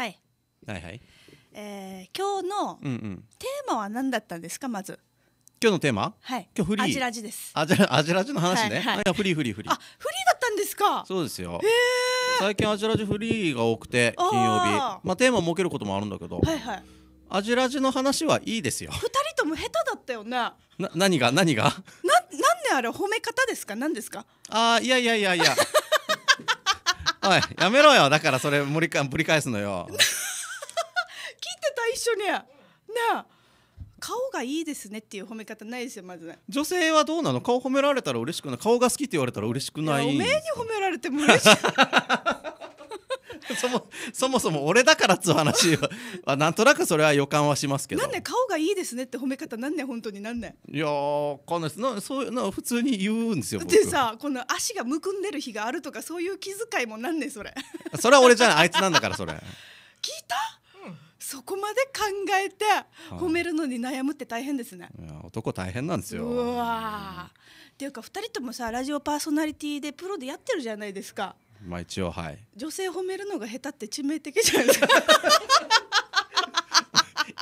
はい、はいはいえー、今日のテーマは何だったんですかまず今日のテーマはい今日フリーアジラジですアジラアジラジの話ね、はいはい、フリーフリーフリーあフリーだったんですかそうですよ、えー、最近アジラジフリーが多くて金曜日まあテーマ設けることもあるんだけどはいはいアジラジの話はいいですよ。二人とも下手だったよね。な何が何が？ななんであれ褒め方ですか何ですか？ああいやいやいやいや。おいやめろよだからそれ森かぶり返すのよ 切ってた一緒にねあ顔がいいですねっていう褒め方ないですよまず女性はどうなの顔褒められたら嬉しくない顔が好きって言われたら嬉しくないおめえに褒められても嬉しい そもそもそも俺だからっつう話はなんとなくそれは予感はしますけどなんね顔がいいですねって褒め方なんね本当になんねいやーかんないですなそういうの普通に言うんですよでさこの足がむくんでる日があるとかそういう気遣いもなんねそれ それは俺じゃないあいつなんだからそれ聞いたそこまで考えて褒めるのに悩むって大変ですね。いや男大変なんですよ。うわっていうか2人ともさラジオパーソナリティでプロでやってるじゃないですか。まあ一応はい女性褒めるのが下手って致命的じゃないですか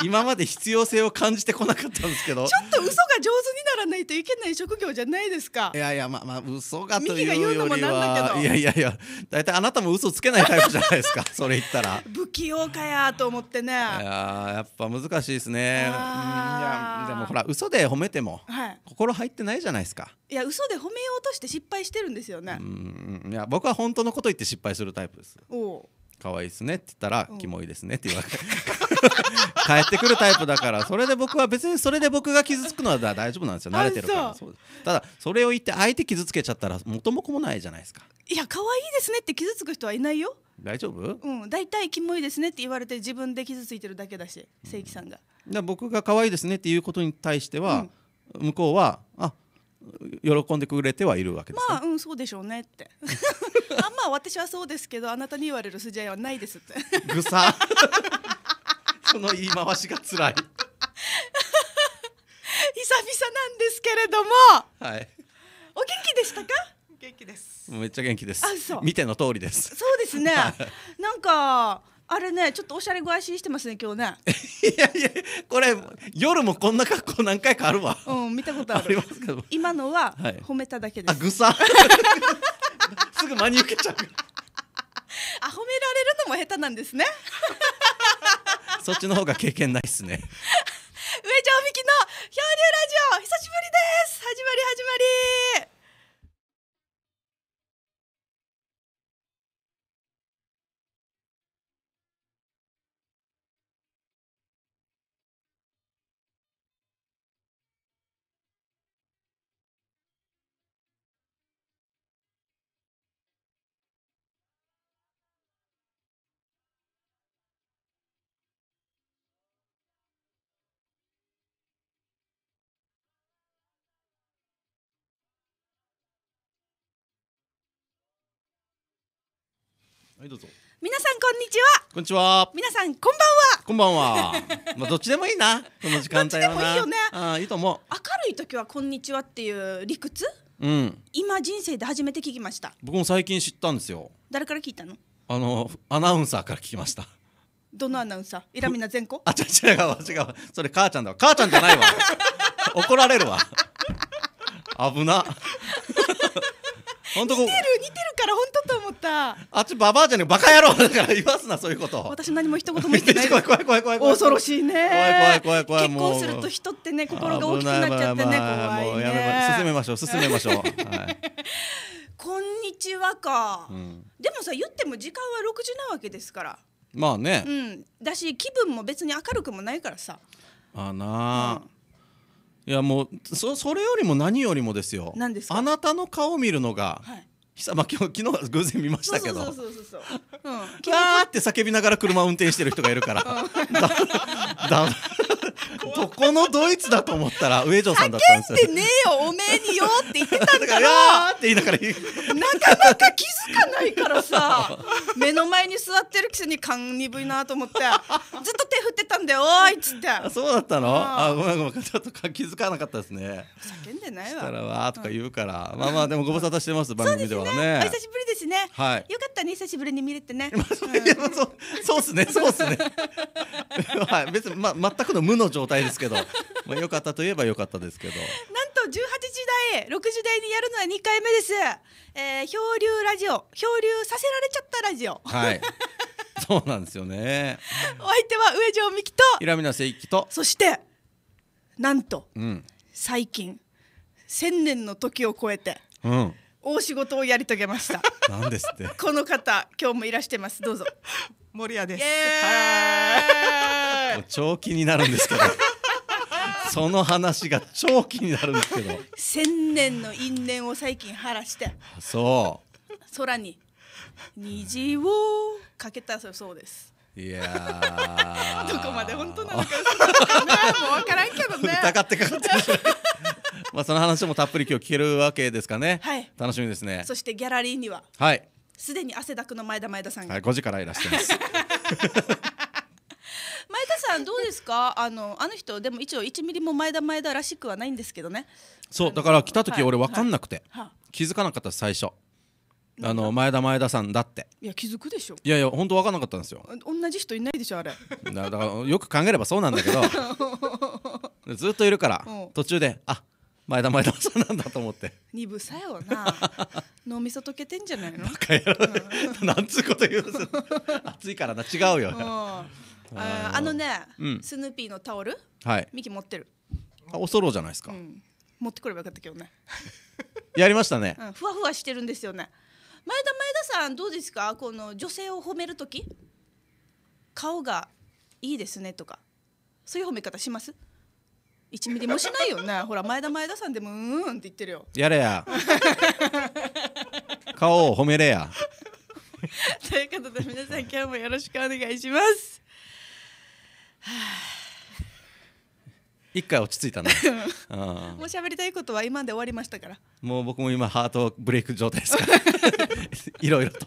今まで必要性を感じてこなかったんですけどちょっと嘘が上手にならないといけない職業じゃないですかいやいやまあまあ嘘がというよりはいやいやいや大体あなたも嘘つけないタイプじゃないですか それ言ったら不器用かやと思ってねいややっぱ難しいですねいやでもほら嘘で褒めても、はい、心入ってないじゃないですかいや嘘で褒めようとして失敗してるんですよねうんいや僕は本当のこと言って失敗するタイプですおお可愛いですねって言ったら、キモいですねって言われて 帰ってくるタイプだからそれで僕は別にそれで僕が傷つくのは大丈夫なんですよ慣れてるからただそれを言って相手傷つけちゃったら元も子もないじゃないですかいや可愛いですねって傷つく人はいないよ大丈夫うん大体キモいですねって言われて自分で傷ついてるだけだし正規さんが、うん、僕が可愛いですねっていうことに対しては、うん、向こうはあっ喜んでくれてはいるわけです、ね、まあうんそうでしょうねって あまあ私はそうですけどあなたに言われる筋合いはないですってぐさ その言い回しがつらい 久々なんですけれどもはいお元気でしたか元気ですめっちゃ元気ですあそう見ての通りですそうですね、なんかあれねちょっとおしゃれご安心してますね今日ね いやいやこれ夜もこんな格好何回かあるわうん見たことあるありますけど今のは褒めただけです、はい、あぐさ すぐ真に受けちゃう あ褒められるのも下手なんですねそっちの方が経験ないですね上条美希の漂流ラジオ久しぶりです始まり始まりはいどうぞ皆さんこんにちはこんにちは皆さんこんばんはこんばんは まあどっちでもいいなこの時間帯はなどっちでもいいよねあいいと思う明るい時はこんにちはっていう理屈うん今人生で初めて聞きました僕も最近知ったんですよ誰から聞いたのあのアナウンサーから聞きましたどのアナウンサーイラミナ全子あ違う違う違うそれ母ちゃんだ母ちゃんじゃないわ 怒られるわ危な 本当思ったあっちババアじゃねえバカ野郎だから言わすなそういうこと私何も一言も言ってない 怖い怖い怖い怖い恐ろしいね怖い怖い怖い怖い結婚すると人ってね心が大きくなっちゃってね怖いねやめ進めましょう進めましょう、はい、こんにちはか、でもさ言っても時間は6時なわけですからまあね、うん、だし気分も別に明るくもないからさあなあ、いやもうそそれよりも何よりもですよあなたの顔を見るのが、はい、久 まあ、今日昨日偶然見ましたけどうん、キャーって叫びながら車を運転してる人がいるから、うん、だ だここのドイツだと思ったら上条さんだったんですよ。叫んでねえよおめえによって言ってたんだから。やーって言いながら。なかなか気づかないからさ、目の前に座ってるくせに勘鈍いなと思って、ずっと手振ってたんだよおいっつって。そうだったの？あごめんごめんちょっとか気づかなかったですね。叫んでないわ。したらわーとか言うから、まあまあでもご無沙汰してます番組ではね。ね久しぶりですね。はい。よかったね久しぶりに見れてね。そうそうですねそうですね。はい別にま全くの無の状態。ないですけど、まあ、よかったといえばよかったですけど。なんと18時台、6時台にやるのは2回目です。えー、漂流ラジオ、漂流させられちゃったラジオ。はい。そうなんですよね。お相手は上条美希と平皆誠一とそしてなんと、うん、最近千年の時を超えて、うん、大仕事をやり遂げました。何ですって。この方今日もいらしてます。どうぞ。森谷です。はい。超気になるんですけど。その話が超気になるんですけど。千年の因縁を最近晴らして。そう。空に虹をかけたそうです。いや どこまで本当なのか もう分からんけどね疑ってかかってまあその話もたっぷり今日聞けるわけですかね、はい、楽しみですねそしてギャラリーにははいすでに汗だくの前田前田さんが、はい、5時からいらっしゃいます 前田さんどうですかあのあの人でも一応1ミリも前田前田らしくはないんですけどねそうだから来た時俺分かんなくて、はいはい、気づかなかった最初あの前田前田さんだっていや気づくでしょいやいや本当分かんなかったんですよ同じ人いないでしょあれだからよく考えればそうなんだけど ずっといるから途中であ前田前田さんなんだと思って二鈍さよな脳みそ溶けてんじゃないのバカやろ、なんつうこと言う暑いからな違うよ、ね、ああのね、うん、スヌーピーのタオル、はい、ミキ持ってるあおそろじゃないですか、うん、持ってくればよかったけどねやりましたね、ふわふわしてるんですよね前田前田さんどうですかこの女性を褒める時顔がいいですねとかそういう褒め方します1ミリもしないよねほら前田前田さんでもうんんって言ってるよやれや顔を褒めれやということで皆さん今日もよろしくお願いします一回落ち着いたね、うん、もう喋りたいことは今で終わりましたからもう僕も今ハートブレイク状態ですから いろいろと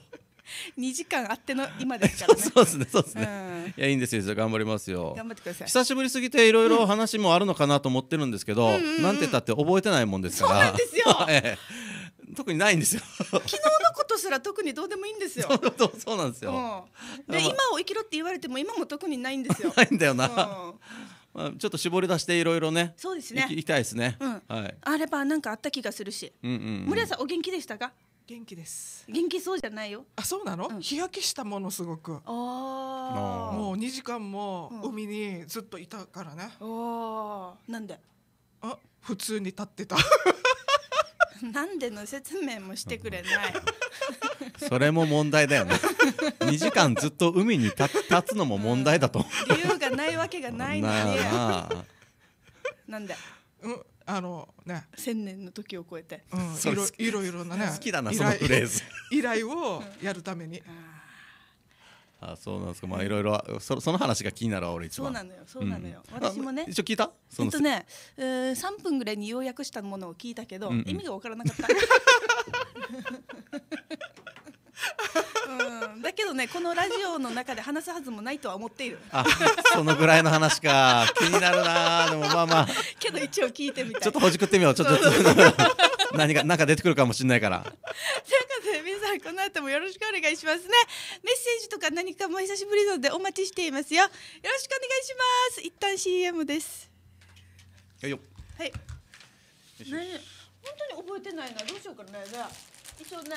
二時間あっての今ですからね そうですねそうですね、うん、いやいいんですよ頑張りますよ頑張ってください久しぶりすぎていろいろ話もあるのかなと思ってるんですけど、うんなんて言ったって覚えてないもんですからそうなんですよ、ええ、特にないんですよ昨日のことすら特にどうでもいいんですよそうなんですよ、で今を生きろって言われても今も特にないんですよないんだよな、まあ、ちょっと絞り出していろいろね。そうですね。行きたいですね。うん、はい。あれば、なんかあった気がするし。うんうん、うん、森さん、お元気でしたか。元気です元気そうじゃないよあそうなの、うん、日焼けしたものすごくああ。もう二時間も海にずっといたからね、うん、なんであ普通に立ってた なんでの説明もしてくれない それも問題だよね二時間ずっと海に立つのも問題だと、うん、理由がないわけがないのになんで、うん、あのね千年の時を超えて、うん、いろいろいろなね好きだなそのフレーズ 依頼をやるために、ああそうなんですかまあいろいろそその話が気になる俺一番そうなのよそうなのよ、うん、私もね一応聞いたその、えっとね、えー、3分ぐらいに要約したものを聞いたけど、うんうん、意味が分からなかった うん、だけどねこのラジオの中で話すはずもないとは思っているあそのぐらいの話か 気になるなでもまあまあけど一応聞いてみたいちょっとほじくってみようちょっと何か何か出てくるかもしれないからこ皆さんこの後もよろしくお願いしますねメッセージとか何かも久しぶりなのでお待ちしていますよよろしくお願いします一旦 CM ですはいはいね本当に覚えてないなどうしようかねじゃあ一応ね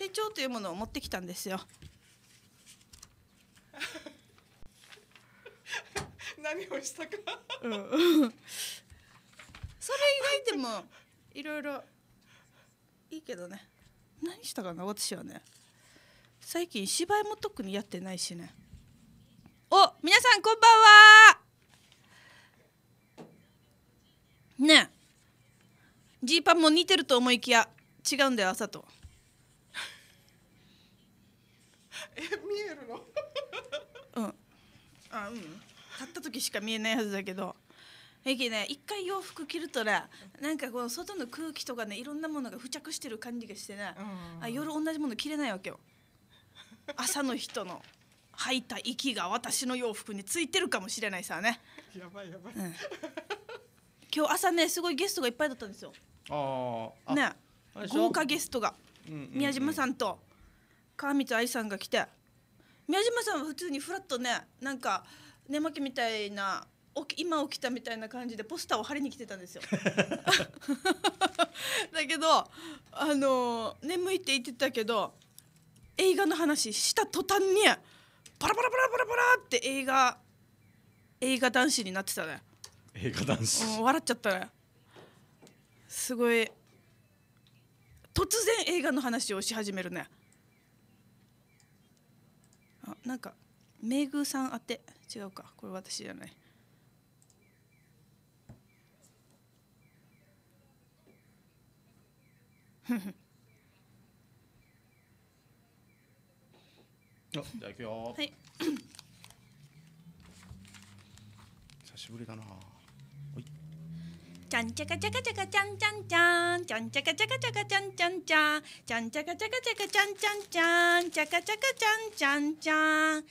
手帳というものを持ってきたんですよ。何をしたかうん、それ以外でもいろいろいいけどね何したかな私はね最近芝居も特にやってないしねお皆さんこんばんはねえジーパンも似てると思いきや違うんだよ朝と。え見えるのうんあうん立った時しか見えないはずだけどえきね一回洋服着るとねなんかこの外の空気とかねいろんなものが付着してる感じがしてね、あ夜同じもの着れないわけよ朝の人の吐いた息が私の洋服についてるかもしれないさねやばいやばい、うん、今日朝ねすごいゲストがいっぱいだったんですよああね豪華ゲストが、うんうんうん、宮島さんと川光愛さんが来て宮島さんは普通にフラッとねなんか寝巻きみたいな今起きたみたいな感じでポスターを貼りに来てたんですよ。だけどあの眠いって言ってたけど映画の話した途端にパラパラパラパラパラって映画映画男子になってたね。映画男子、笑っちゃったね。すごい突然映画の話をし始めるね。あなんかメグさん宛て違うかこれ私じゃないふふじゃあ行くよ。はい。久しぶりだな。ちゃんちゃかちゃかちゃかちゃんちゃんちゃんちゃんちゃかちゃかちゃかちゃんちゃんちゃんちゃんちゃかちゃかちゃんちゃんちゃんちゃんちゃ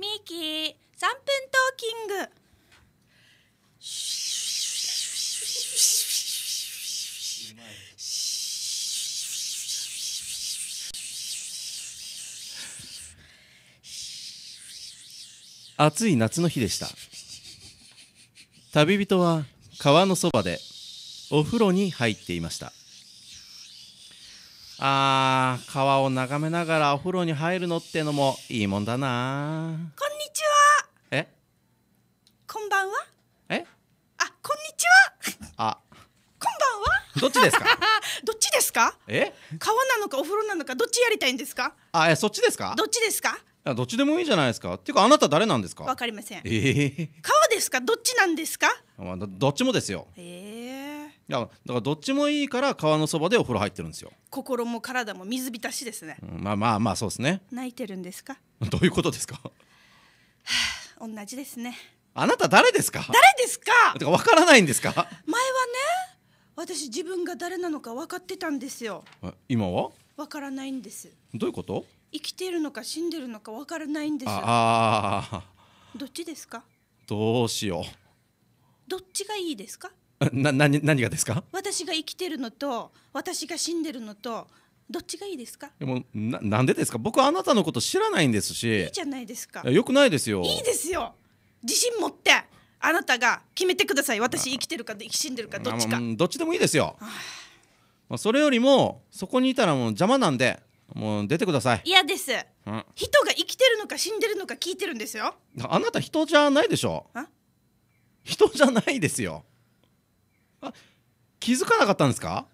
ミキ分トーキング暑い夏の日でした旅人は川のそばでお風呂に入っていましたあー川を眺めながらお風呂に入るのってのもいいもんだなこんにちはえこんばんはえあこんにちはあこんばんはどっちですか どっちですかえ川なのかお風呂なのかどっちやりたいんですかあえそっちですかどっちですかどっちでもいいじゃないですかっていうかあなた誰なんですかわかりませんえー、顔ですかどっちなんですか、まあ、どっちもですよええー、いやだからどっちもいいから川のそばでお風呂入ってるんですよ心も体も水浸しですね、うん、まあまあまあそうですね泣いてるんですか どういうことですかはあ、同じですねあなた誰ですか誰ですかてかわからないんですか前はね私自分が誰なのか分かってたんですよ今はわからないんですどういうこと生きているのか死んでるのかわからないんですああどっちですかどうしようどっちがいいですかな何何がですか私が生きてるのと私が死んでるのとどっちがいいですかでもななんでですか僕あなたのこと知らないんですしいいじゃないですかよくないですよいいですよ自信持ってあなたが決めてください私生きてるか死んでるかどっちかどっちでもいいですよまあそれよりもそこにいたらもう邪魔なんでもう出てください嫌です、うん、人が生きてるのか死んでるのか聞いてるんですよあなた人じゃないでしょ人じゃないですよあ気づかなかったんですか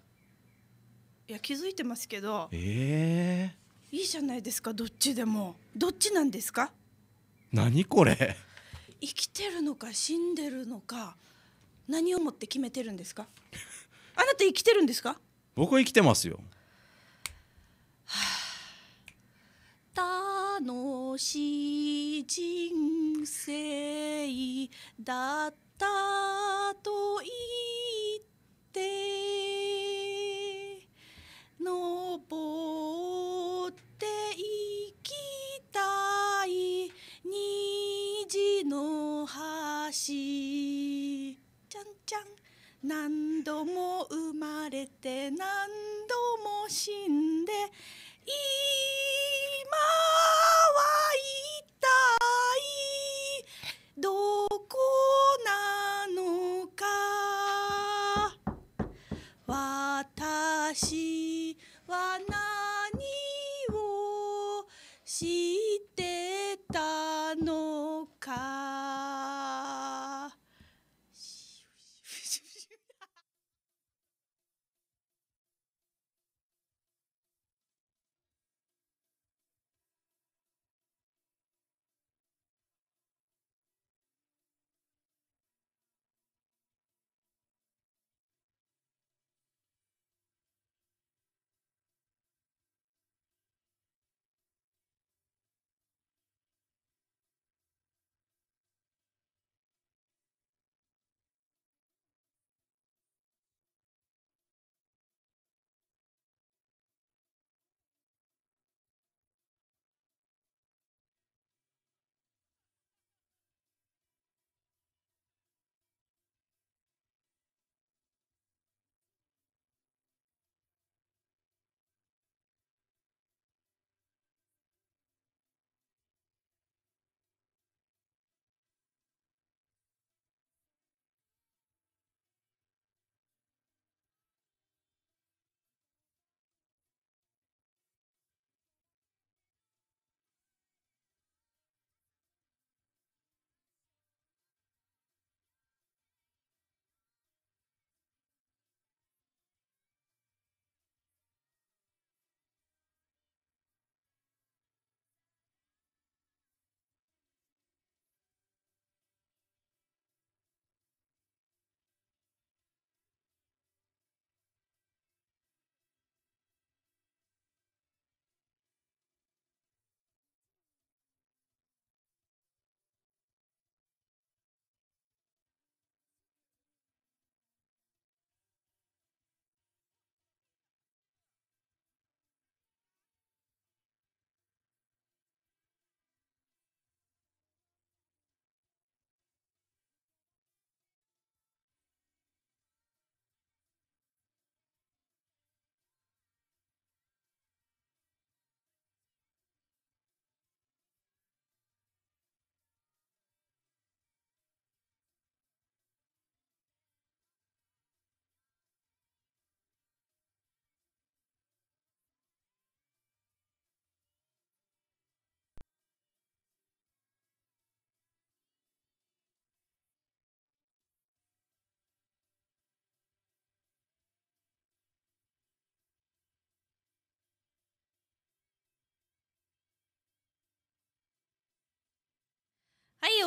いや気づいてますけどええー、いいじゃないですかどっちでもどっちなんですか何これ生きてるのか死んでるのか何をもって決めてるんですかあなた生きてるんですか僕は生きてますよ楽しい人生だったと言って登っていきたい虹の橋ちゃんちゃん何度も生まれて何度も死んでいい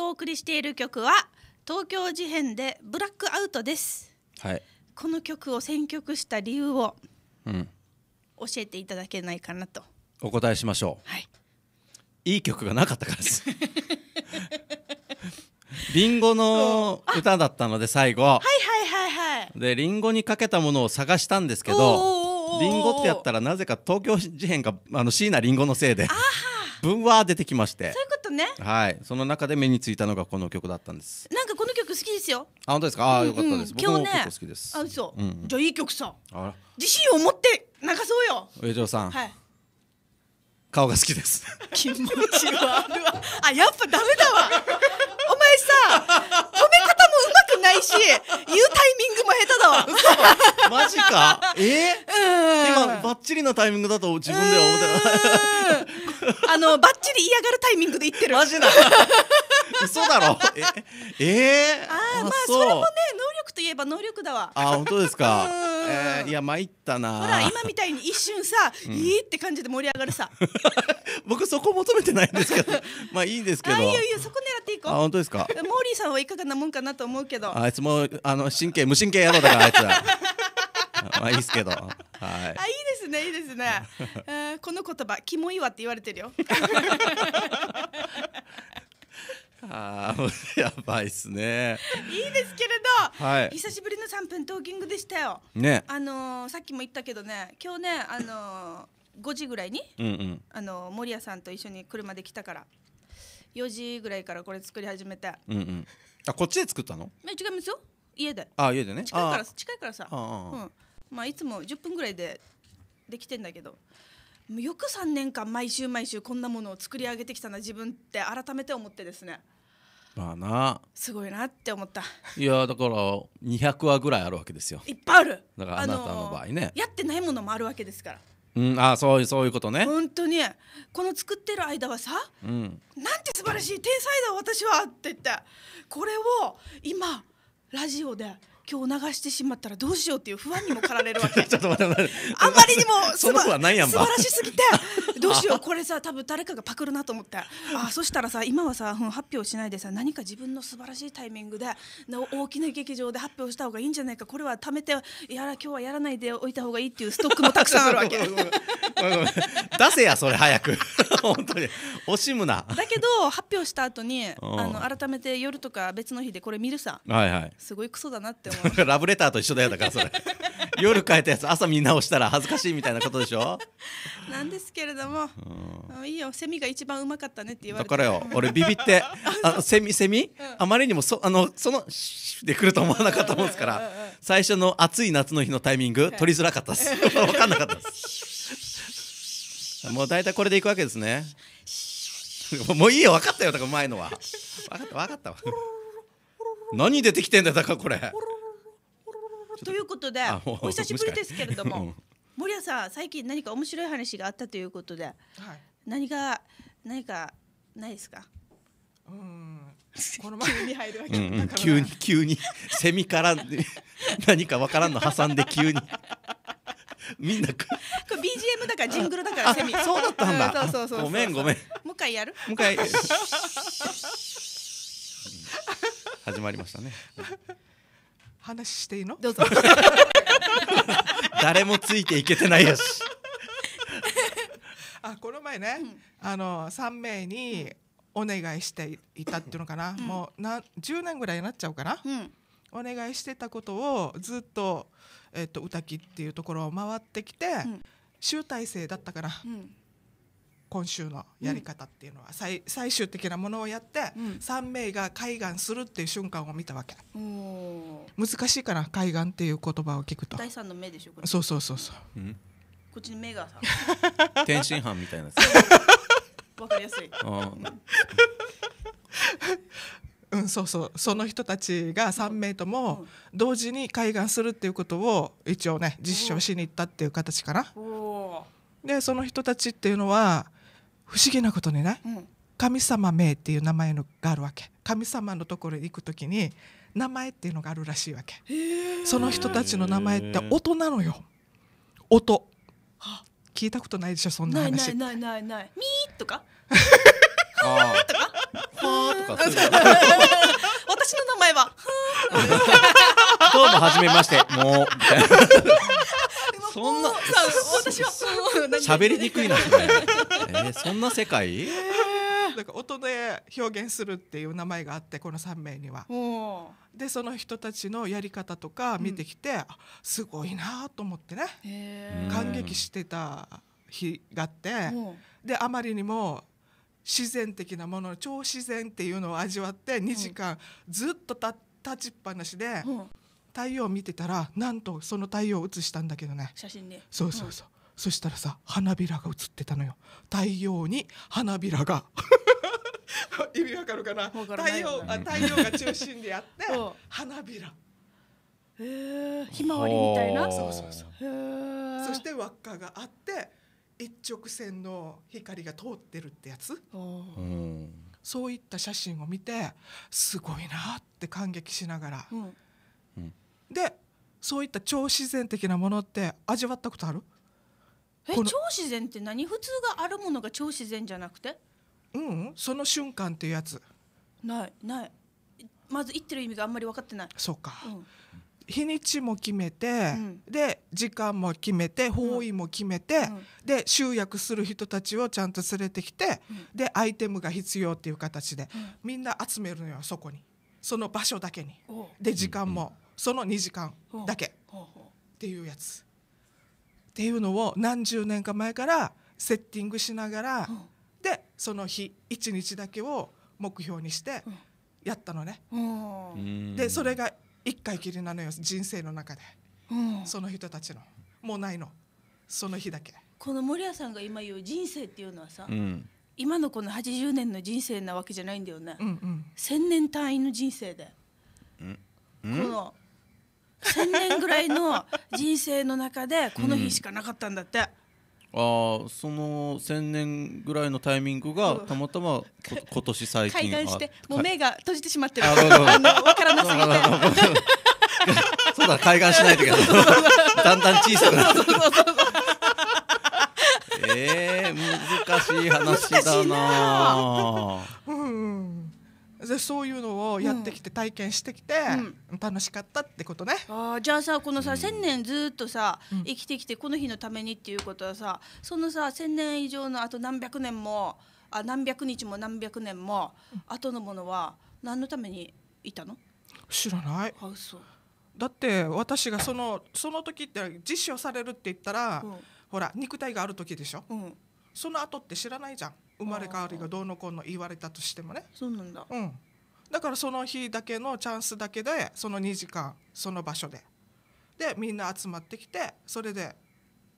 お送りしている曲は東京事変でブラックアウトです。はい。この曲を選曲した理由を、うん、教えていただけないかなと。お答えしましょう。はい。いい曲がなかったからです。リンゴの歌だったので最後。はいはいはいはい。でリンゴにかけたものを探したんですけど、リンゴってやったらなぜか東京事変があの椎名林檎のせいで、あブンワー出てきまして。そういうこととねはいその中で目についたのがこの曲だったんですなんかこの曲好きですよあ本当ですかあ、うんうん、よかったです、今日ね好きですあそう、うんうん、じゃあいい曲さあら自信を持って流そうよ上条さんはい顔が好きです気持ち悪いわあやっぱダメだわお前さ褒めないし、言うタイミングも下手だわ。マジかえー、今、ばっちりのタイミングだと自分では思ってない。あの、ばっちり嫌がるタイミングで言ってる。マジだ嘘だろええー、ああまあそれもね能力といえば能力だわあ本当ですか、えー、いや参ったなほら今みたいに一瞬さ、いいって感じで盛り上がるさ 僕そこ求めてないんですけど まあいいんですけどあいやいや、そこ狙っていこうあ本当ですかモーリーさんはいかがなもんかなと思うけどどあいつもあの神経無神経野郎だからあいつは まあいいですけどはいあいいですねいいですね、えー、この言葉キモいわって言われてるよああやばいっすねいいですけれど、はい、久しぶりの3分トーキングでしたよねあのー、さっきも言ったけどね今日ねあのー、5時ぐらいに、うんうん、あのー、森谷さんと一緒に車で来たから4時ぐらいからこれ作り始めて、うんうん、あこっちで作ったの違いますよ家であ家でね近いから近いからさ、うんまあ、いつも10分ぐらいでできてんだけどよく3年間毎週毎週こんなものを作り上げてきたな自分って改めて思ってですねまあなすごいなって思ったいやだから200話ぐらいあるわけですよいっぱいあるだからあなたの場合ね、あのー、やってないものもあるわけですからうん、あそういうそういうことね本当にこの作ってる間はさ、うん、なんて素晴らしい天才だ私はって言ってこれを今ラジオで今日流してしまったらどうしようっていう不安にも駆られるわけ あんまりにもそのなん素晴らしすぎてどうしようこれさ多分誰かがパクるなと思って あそしたらさ今はさ発表しないでさ何か自分の素晴らしいタイミングで大きな劇場で発表した方がいいんじゃないかこれは貯めてやら今日はやらないでおいた方がいいっていうストックもたくさんあるわけ出せやそれ早く本当に惜しむなだけど 発表した後にあの改めて夜とか別の日でこれ見るさ、はいはい、すごいクソだなって思 ラブレターと一緒だよだからそれ夜変えたやつ朝見直したら恥ずかしいみたいなことでしょなんですけれども、うん、いいよセミが一番うまかったねって言われてだからよ俺ビビって あセミセミ、うん、あまりにもそあのそのシュで来ると思わなかったもんですから、最初の暑い夏の日のタイミング、取りづらかったです分 かんなかったですもう大体これでいくわけですねもういいよ分かったよだから前のは分かった分かったわ何出てきてんだよだからこれ。ということでお久しぶりですけれども、森谷さん最近何か面白い話があったということで、何が何かないですかうんこの前急に入るわけ、うんうん、急に急にセミから何かわからんの挟んで急にみんなこれ BGM だからジングルだからセミそうだったんだ、ごめんごめんもう一回やるもう一回 始まりましたね話していいのどうぞ 誰もついていけてないやし あこの前ね、うん、あの3名にお願いしていたっていうのかな、うん、もうな10年ぐらいになっちゃうかな、うん、お願いしてたことをずっと,、えっと、歌木っていうところを回ってきて、集大成だったから、今週のやり方っていうのは、最最終的なものをやって、うん、3名が海岸するっていう瞬間を見たわけ難しいから海岸っていう言葉を聞くと第三の目でしょこれそうそうそうそう、うん、こっちに目がさ天津飯みたいな わかりやすい うん、そうそうその人たちが3名とも同時に海岸するっていうことを一応ね実証しに行ったっていう形かな。でその人たちっていうのは不思議なことにね、うん、神様名っていう名前のがあるわけ神様のところに行くときに名前っていうのがあるらしいわけその人たちの名前って音なのよ音聞いたことないでしょそんな話ないないないないミーとかはーとかはーとか 私の名前はどうも初めましてもうそんな私は喋りにくいな、そんな世界、なんか音で表現するっていう名前があってこの3名にはでその人たちのやり方とか見てきて、うん、すごいなと思ってね、感激してた日があってであまりにも自然的なもの超自然っていうのを味わって2時間ずっと立ちっぱなしで、うん太陽を見てたらなんとその太陽を写したんだけどね写真ねそうそうそう、うん、そしたらさ花びらが写ってたのよ太陽に花びらが 意味わかるかな太陽あ太陽が中心であって 花びらへひまわりみたいなそうそうそうそして輪っかがあって一直線の光が通ってるってやつそういった写真を見てすごいなって感激しながら、うんでそういった超自然的なものって味わったことあるえ超自然って何普通があるものが超自然じゃなくてうんその瞬間っていうやつないないまず言ってる意味があんまり分かってないそうか、うん、日にちも決めて、うん、で時間も決めて方位も決めて、うん、で集約する人たちをちゃんと連れてきて、でアイテムが必要っていう形で、みんな集めるのよそこにその場所だけにで時間も。その2時間だけっていうやつっていうのを何十年か前からセッティングしながらでその日1日だけを目標にしてやったのね。でそれが1回きりなのよ人生の中でその人たちのもうないのその日だけ。この森谷さんが今言う人生っていうのはさ、うん、今のこの80年の人生なわけじゃないんだよね、うんうん、1000年単位の人生で、この1,000年ぐらいの人生の中でこの日しかなかったんだって。あその1,000年ぐらいのタイミングがたまたま今年最近階段してもう目が閉じてしまってるあの分からなすぎてそうだ海岸しないといけないだんだん小さくなってえー、難しい話だなうんでそういうのをやってきて体験してきて、楽しかったってことね。あじゃあさこのさ1,000年ずっとさ、生きてきてこの日のためにっていうことはさそのさ1,000年以上のあと何百年もあ何百日も何百年も後のものは何のためにいたの知らないあそうだって私がそのその時って実証されるって言ったら、ほら肉体がある時でしょ、うん、その後って知らないじゃん。生まれ変わりがどうのこうの言われたとしてもねそうなんだ、うん、だからその日だけのチャンスだけでその2時間その場所ででみんな集まってきてそれで、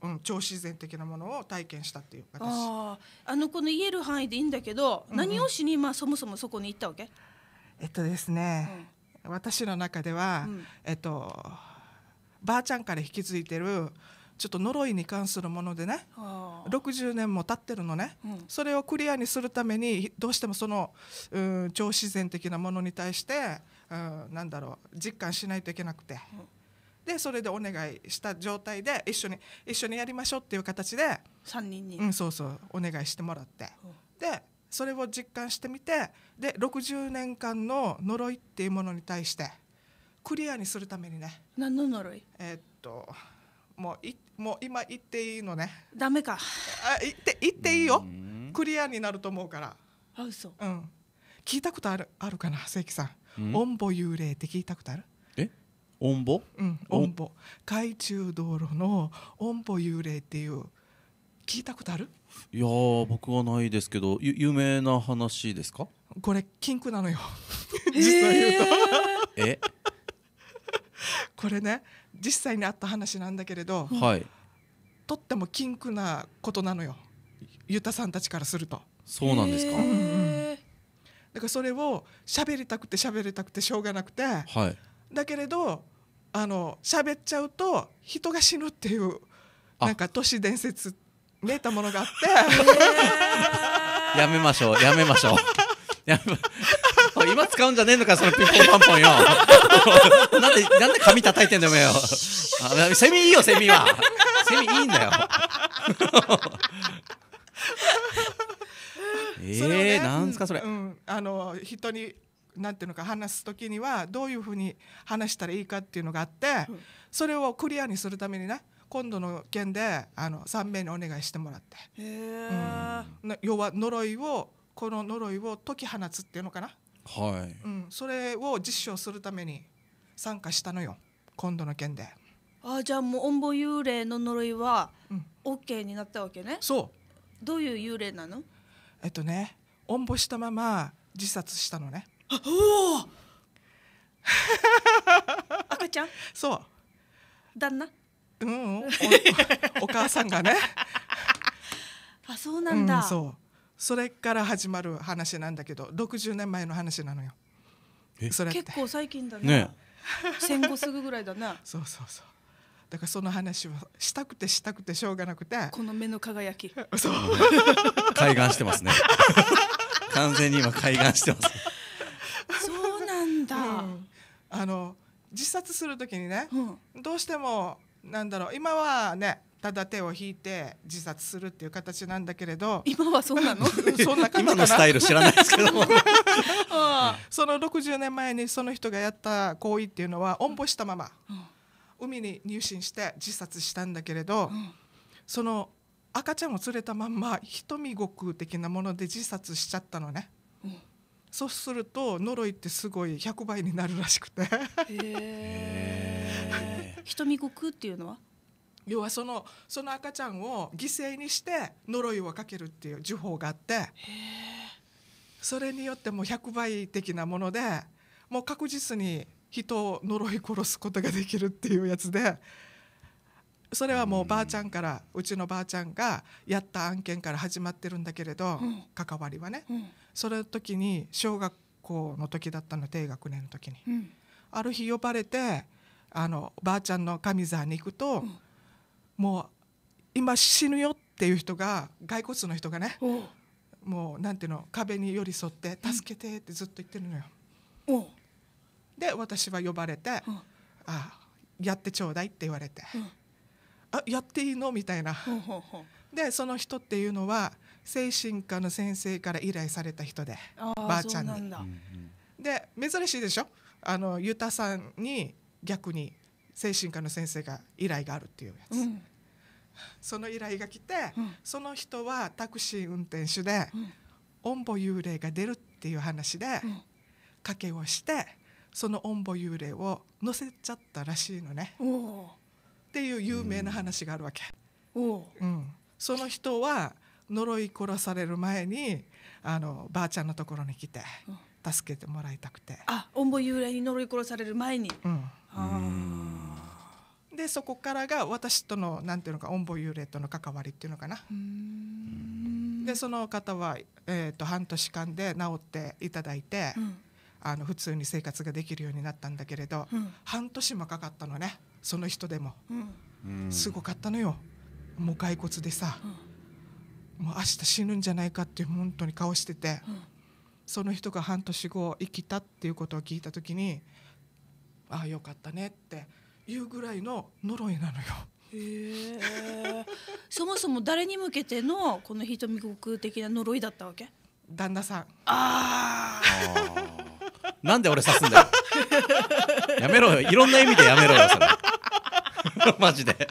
うん、超自然的なものを体験したっていう形ああのこの言える範囲でいいんだけど、うんうん、何をしに、まあ、そもそもそこに行ったわけえっとですね、うん、私の中では、うん、えっとばあちゃんから引き継いでるちょっと呪いに関するものでね60年も経ってるのね、うん、それをクリアにするためにどうしてもその、うん、超自然的なものに対して、うん、なんだろう実感しないといけなくて、でそれでお願いした状態で一緒に一緒にやりましょうっていう形で3人に、うん、そうそうお願いしてもらって、でそれを実感してみてで60年間の呪いっていうものに対してクリアにするためにね何の呪いえー、っともういもう今行っていいのねダメかあ行って行っていいよクリアになると思うからあ嘘うん聞いたことあるあるかな関さんおんぼ幽霊って聞いたことあるえおんぼうんおんぼ海中道路のおんぼ幽霊っていう聞いたことあるいや僕はないですけど有名な話ですかこれ禁句なのよ実際言うと、ええこれね実際にあった話なんだけれど、はい、とっても禁句なことなのよユタさんたちからすると。そうなんですか、うんうん、だからそれを喋りたくて喋りたくてしょうがなくて、はい、だけれどあの喋っちゃうと人が死ぬっていうなんか都市伝説見えたものがあってやめましょうやめましょう。やめ 今使うんじゃねえのか、そのピンポンパンポンよ。なんで、なんで髪叩いてんだよ、よ。あセミいいよ、セミは。セミいいんだよ。えーね、なんですか、それ。うん、あの、人に。なんていうのか話すときにはどういうふうに話したらいいかっていうのがあって、うん、それをクリアにするためにね今度の件であの3名にお願いしてもらって、うん、要は呪いをこの呪いを解き放つっていうのかなはい、うん、それを実証するために参加したのよ今度の件で。あじゃあもうおんぼ幽霊の呪いは OK になったわけね、うん、そうどういう幽霊なのえっとねおんぼしたまま自殺したのねあおお 赤ちゃんそう旦那うん、う ん、お母さんがねあそうなんだ、うん、そそれから始まる話なんだけど60年前の話なのよそれ結構最近だねね戦後すぐぐらいだな。そうそうそうだからその話はしたくてしたくてしょうがなくてこの目の輝きそう 開眼してますね 完全に今開眼してますそうなんだ、うん、あの自殺する時にね、うん、どうしてもなんだろう今はねただ手を引いて自殺するっていう形なんだけれど今はそうなの そんな今のスタイル知らないですけど その60年前にその人がやった行為っていうのはおんぼしたまま、海に入信して自殺したんだけれど、うん、その赤ちゃんを連れたまんま瞳悟的なもので自殺しちゃったのね。うん、そうすると呪いってすごい100倍になるらしくてえ瞳悟空っていうのは要はそのその赤ちゃんを犠牲にして呪いをかけるっていう呪法があってそれによってもう100倍的なものでもう確実に人を呪い殺すことができるっていうやつでそれはもうばあちゃんからうちのばあちゃんがやった案件から始まってるんだけれど、関わりはね、その時に小学校の時だったの低学年の時に、ある日呼ばれてあのばあちゃんの神座に行くと、もう今死ぬよっていう人が骸骨の人がねもうなんていうの壁に寄り添って「助けて」ってずっと言ってるのよ。で私は呼ばれて「あやってちょうだい」って言われて「あやっていいの?」みたいな。でその人っていうのは精神科の先生から依頼された人でばあちゃんに。で珍しいでしょあのユタさんに逆に精神科の先生が依頼があるっていうやつ。うんその依頼が来て、うん、その人はタクシー運転手で、うん、ぼ幽霊が出るっていう話で、賭けをしてそのおんぼ幽霊を乗せちゃったらしいのね。っていう有名な話があるわけ。うん、その人は呪い殺される前にあのばあちゃんのところに来て助けてもらいたくて、あおんぼ幽霊に呪い殺される前に、うん、でそこからが私とのなんていうのかオンボ幽霊との関わりっていうのかな。でその方は、えーと、半年間で治っていただいて、うん、あの普通に生活ができるようになったんだけれど、うん、半年もかかったのねその人でも、うん、すごかったのよもう骸骨でさ、もう明日死ぬんじゃないかっていう本当に顔してて、その人が半年後生きたっていうことを聞いた時にああよかったねって。いうぐらいの呪いなのよ。へえそもそも誰に向けてのこの瞳国的な呪いだったわけ旦那さんああ なんで俺刺すんだよやめろよいろんな意味でやめろよそれ マジで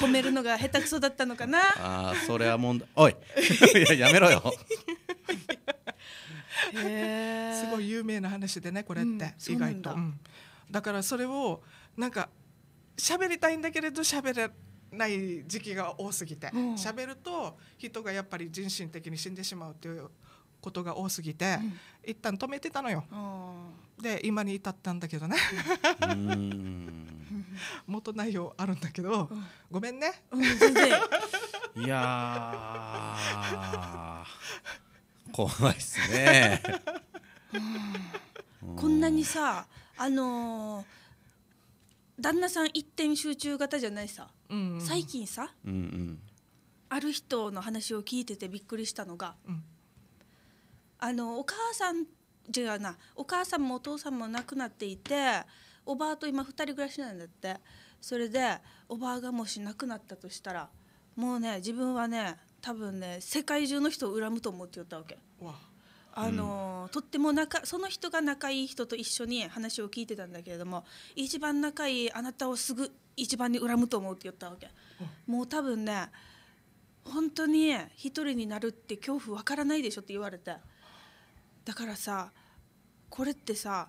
褒めるのが下手くそだったのかなああそれは問題おい いややめろよすごい有名な話でねこれって、うん、意外と。うんだからそれをなんか喋りたいんだけれど喋れない時期が多すぎて喋、うん、ると人がやっぱり人身的に死んでしまうということが多すぎて、うん、一旦止めてたのよ。で今に至ったんだけどね 元内容あるんだけど、うん、ごめんね。うん、いや怖いっすね。こんなにさ、あのー旦那さん一点集中型じゃないさ、うんうん最近さうんうんある人の話を聞いててびっくりしたのが、うんあのお母さん違うなお母さんもお父さんも亡くなっていておばあと今2人暮らしなんだってそれでおばあがもし亡くなったとしたらもうね自分はね多分ね世界中の人を恨むと思って言ったわけわあの、うん、とっても仲その人が仲いい人と一緒に話を聞いてたんだけれども一番仲いいあなたをすぐ一番に恨むと思うって言ったわけ、もう多分ね本当に一人になるって恐怖わからないでしょって言われてだからさこれってさ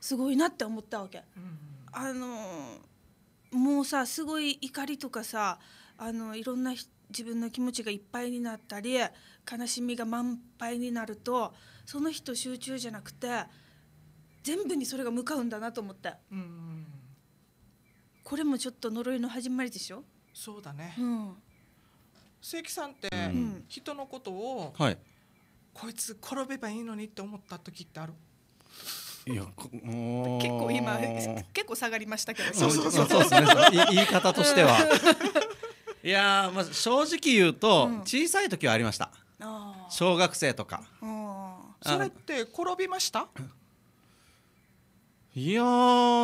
すごいなって思ったわけ、うんうん、あのもうさすごい怒りとかさあのいろんな自分の気持ちがいっぱいになったり悲しみが満杯になるとその人集中じゃなくて全部にそれが向かうんだなと思って、うんうん、これもちょっと呪いの始まりでしょそうだね、うん、関さんって、人のことを、はい、こいつ転べばいいのにって思った時ってあるいや結構今結構下がりましたけどそうそうそうそう言い方としては いやまあ正直言うと、うん、小さい時はありました小学生とかそれって転びました いや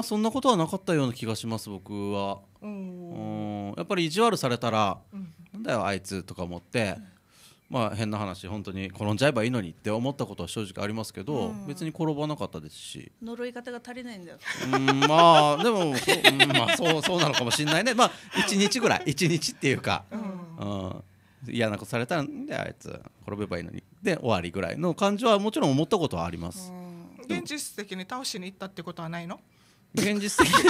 そんなことはなかったような気がします僕はうんやっぱり意地悪されたら、うん、なんだよあいつとか思って、うん、まあ変な話本当に転んじゃえばいいのにって思ったことは正直ありますけど、うん、別に転ばなかったですし呪い方が足りないんだようんまあでもそ,、うんまあ、そうそうなのかもしれないねまあ1日ぐらい1日っていうか、うん、うん嫌なことされたんであいつ転べばいいのにで終わりぐらいの感じはもちろん思ったことはあります現実的に倒しに行ったってことはないの現実的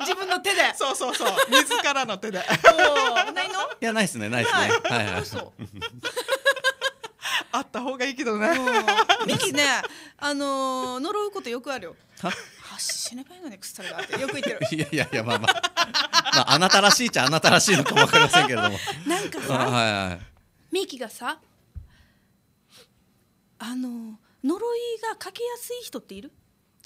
自分の手でそうそうそう 自らの手でないのいやないですねないですねはいはい あった方がいいけどねミキねあの呪うことよくあるよ死ねばいいのに腐るなってよく言ってる いやいやいやまあまあまああなたらしいちゃあなたらしいのかも分かりませんけれどもなんかさ、はいはい、ミキがさあの呪いがかけやすい人っている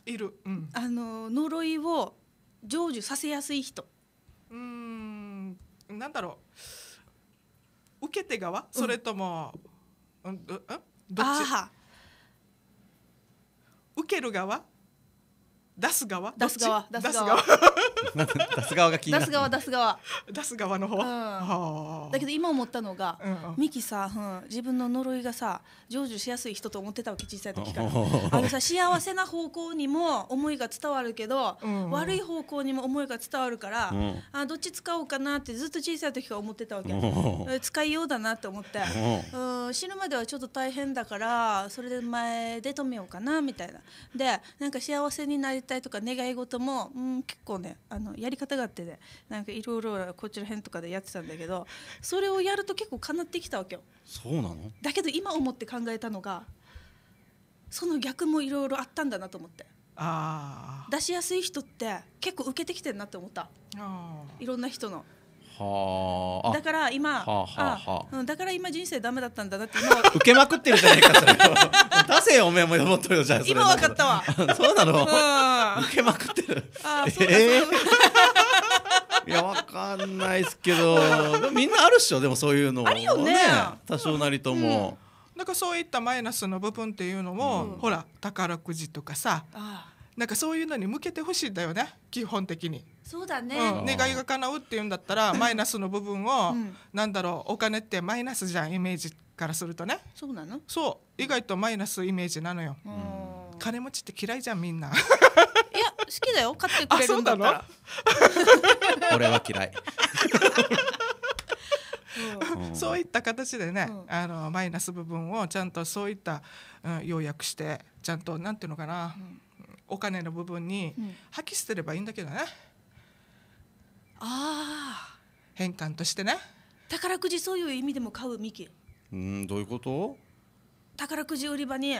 いる、うん、あの呪いを成就させやすい人うんなんだろう受け手側、うん、それとも、うん、どっち受ける側出す側出す側出す側出す側が気にな出す側出す側出す側の方、だけど今思ったのが、ミキさ、ん、自分の呪いがさ成就しやすい人と思ってたわけ小さい時からあのさ幸せな方向にも思いが伝わるけど、悪い方向にも思いが伝わるから、あどっち使おうかなってずっと小さい時から思ってたわけ、使いようだなって思って、うん、死ぬまではちょっと大変だからそれで前で止めようかなみたいなでなんか幸せになり待とか願い事も、うん、結構ねあのやり方があってねなんかいろいろこちら辺とかでやってたんだけどそれをやると結構かなってきたわけよ。そうなのだけど今思って考えたのがその逆もいろいろあったんだなと思って。あ出しやすい人って結構受けてきてるなって思ったいろんな人のはあ、だから今、はあはあ、うだから今人生ダメだったんだなって今受けまくってるじゃないかそれ出せよおめえも思っとるよじゃあ今分かったわそうなの、うん、受けまくってるあえー、いや分かんないですけどみんなあるっしょでもそういうのあるよね、ね、多少なりとも、うん、なんかそういったマイナスの部分っていうのも、うん、ほら宝くじとかさああなんかそういうのに向けてほしいんだよね基本的に。そうだね、うん、願いが叶うっていうんだったらマイナスの部分を、うん、なんだろうお金ってマイナスじゃんイメージからするとねそうなのそう意外とマイナスイメージなのよ、金持ちって嫌いじゃんみんないや好きだよ買ってくれるんだったら 俺は嫌いそういった形でね、うん、あのマイナス部分をちゃんとそういった、うん、要約してちゃんとなんていうのかな、うんお金の部分に破棄捨てればいいんだけどね、ああ変換としてね宝くじそういう意味でも買うミキうんどういうこと宝くじ売り場に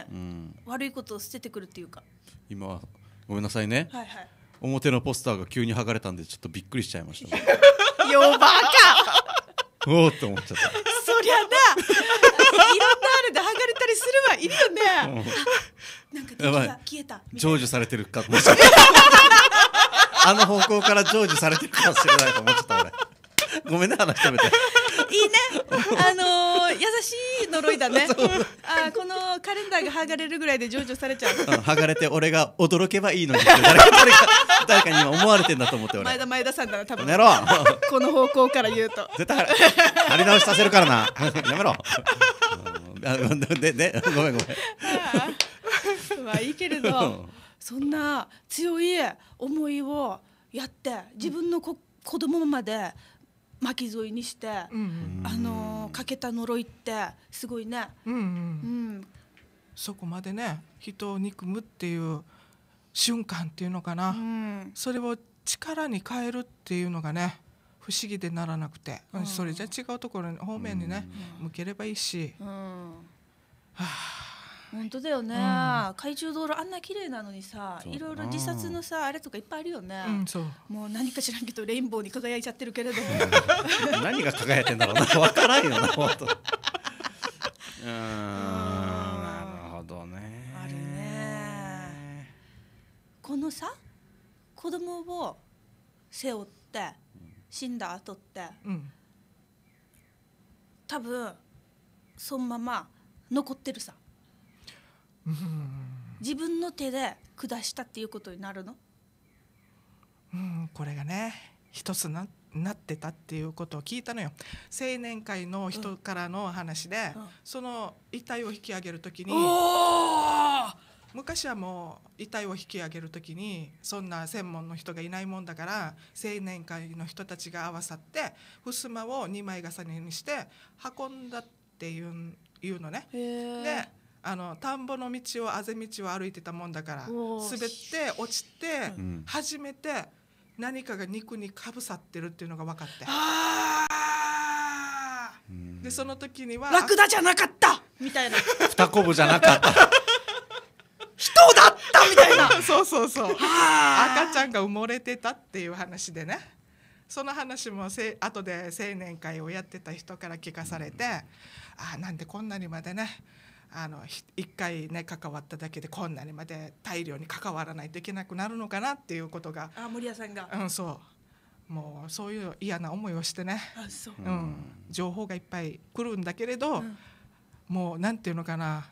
悪いことを捨ててくるっていうか、うん、今はごめんなさいね、はいはい、表のポスターが急に剥がれたんでちょっとびっくりしちゃいました よバカ おおって思っちゃったそりゃな いろんなあれで剥がったりするわいるよね、なんか電気が消えた成就されてるかもしれないあの方向から成就されてるかもしれないと思っちゃった俺ごめんね話しめていいねあのー、優しい呪いだね あこのカレンダーが剥がれるぐらいで成就されちゃう剥がれて俺が驚けばいいのに誰か誰かに今思われてんだと思って俺前田前田さんだな多分やめろこの方向から言うと絶対貼り直しさせるからなやめろ、あででごめんごめん まあいいけれど、そんな強い思いをやって自分の子子供まで巻き添いにして、うん、あのかけた呪いってすごいね、うん、うんうん、そこまでね人を憎むっていう瞬間っていうのかな、それを力に変えるっていうのがね不思議でならなくて、うん、それじゃ違うところに方面にね、向ければいいし、うん、はあ本当だよね、うん、海中道路あんな綺麗なのにさいろいろ自殺のさあれとかいっぱいあるよね、うん、そうもう何か知らんけどレインボーに輝いちゃってるけれども 何が輝いてんだろうな分 からんよな本当うんなるほどねあるこのさ子供を背負って死んだ後って、うん、多分そのまま残ってるさ、うん、自分の手で下したっていうことになるの、うん、これがね一つななってたっていうことを聞いたのよ青年会の人からの話で、うん、その遺体を引き上げるときに「おー昔はもう遺体を引き上げる時にそんな専門の人がいないもんだから青年会の人たちが合わさって襖を2枚重ねにして運んだっていういうのね。であの田んぼの道をあぜ道を歩いてたもんだから滑って落ちて、うん、初めて何かが肉にかぶさってるっていうのが分かって。でその時にはラクダじゃなかったみたいな二コブじゃなかったみたいな そうそうそう赤ちゃんが埋もれてたっていう話でねその話もせ後で青年会をやってた人から聞かされて、うん、ああなんでこんなにまでねあの一回ね関わっただけでこんなにまで大量に関わらないといけなくなるのかなっていうことがあ森さんがうんそうもうそういう嫌な思いをしてねあそう、うん、情報がいっぱい来るんだけれど、うん、もうなんていうのかな